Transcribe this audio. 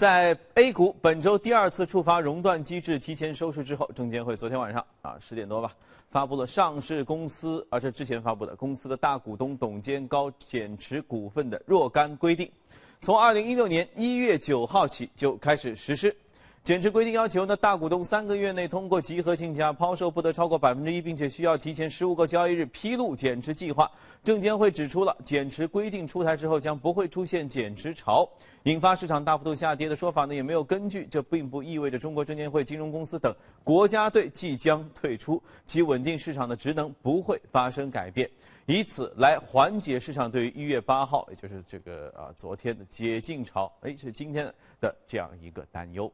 在 A 股本周第二次触发熔断机制提前收市之后，证监会昨天晚上啊十点多吧，发布了上市公司，而且之前发布的公司的大股东、董监高减持股份的若干规定，从二零一六年一月九号起就开始实施。减持规定要求呢，大股东三个月内通过集合竞价抛售不得超过百分之一，并且需要提前十五个交易日披露减持计划。证监会指出了，减持规定出台之后将不会出现减持潮，引发市场大幅度下跌的说法呢也没有根据。这并不意味着中国证监会、金融公司等国家队即将退出，其稳定市场的职能不会发生改变，以此来缓解市场对于一月八号，也就是这个啊昨天的解禁潮，哎，是今天的这样一个担忧。